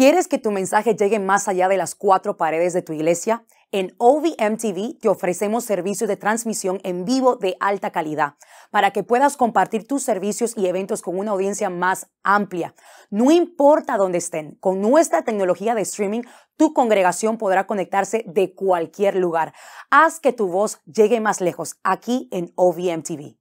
¿Quieres que tu mensaje llegue más allá de las cuatro paredes de tu iglesia? En OVMTV te ofrecemos servicios de transmisión en vivo de alta calidad para que puedas compartir tus servicios y eventos con una audiencia más amplia. No importa dónde estén, con nuestra tecnología de streaming, tu congregación podrá conectarse de cualquier lugar. Haz que tu voz llegue más lejos aquí en OVMTV.